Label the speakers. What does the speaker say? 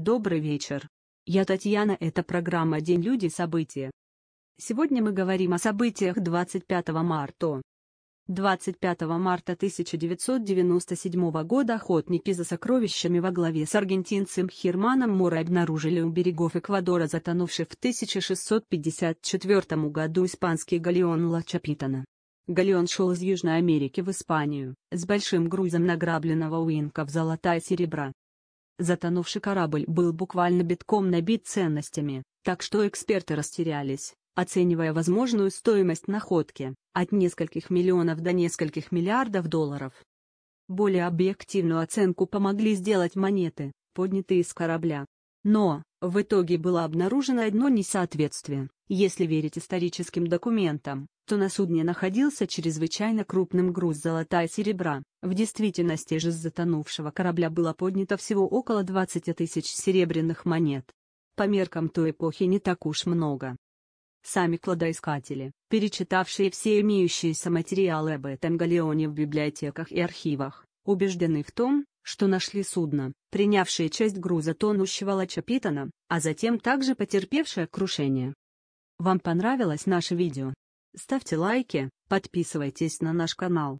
Speaker 1: Добрый вечер. Я
Speaker 2: Татьяна, это программа «День люди. События». Сегодня мы говорим о событиях 25 марта. 25 марта 1997 года охотники за сокровищами во главе с аргентинцем Херманом Мора обнаружили у берегов Эквадора затонувший в 1654 году испанский галеон Ла Чапитана. Галеон шел из Южной Америки в Испанию, с большим грузом награбленного у инков золота и серебра. Затонувший корабль был буквально битком набит ценностями, так что эксперты растерялись, оценивая возможную стоимость находки от нескольких миллионов до нескольких миллиардов долларов. Более объективную оценку помогли сделать монеты, поднятые с корабля. Но, в итоге было обнаружено одно несоответствие, если верить историческим документам, что на судне находился чрезвычайно крупным груз золота и серебра. В действительности же с затонувшего корабля было поднято всего около 20 тысяч серебряных монет. По меркам той эпохи не так уж много. Сами кладоискатели, перечитавшие все имеющиеся материалы об этом галеоне в библиотеках и архивах, убеждены в том, что нашли судно, принявшее часть груза тонущего лачапитана, а затем также потерпевшее крушение. Вам понравилось наше видео? ставьте
Speaker 1: лайки, подписывайтесь на наш канал.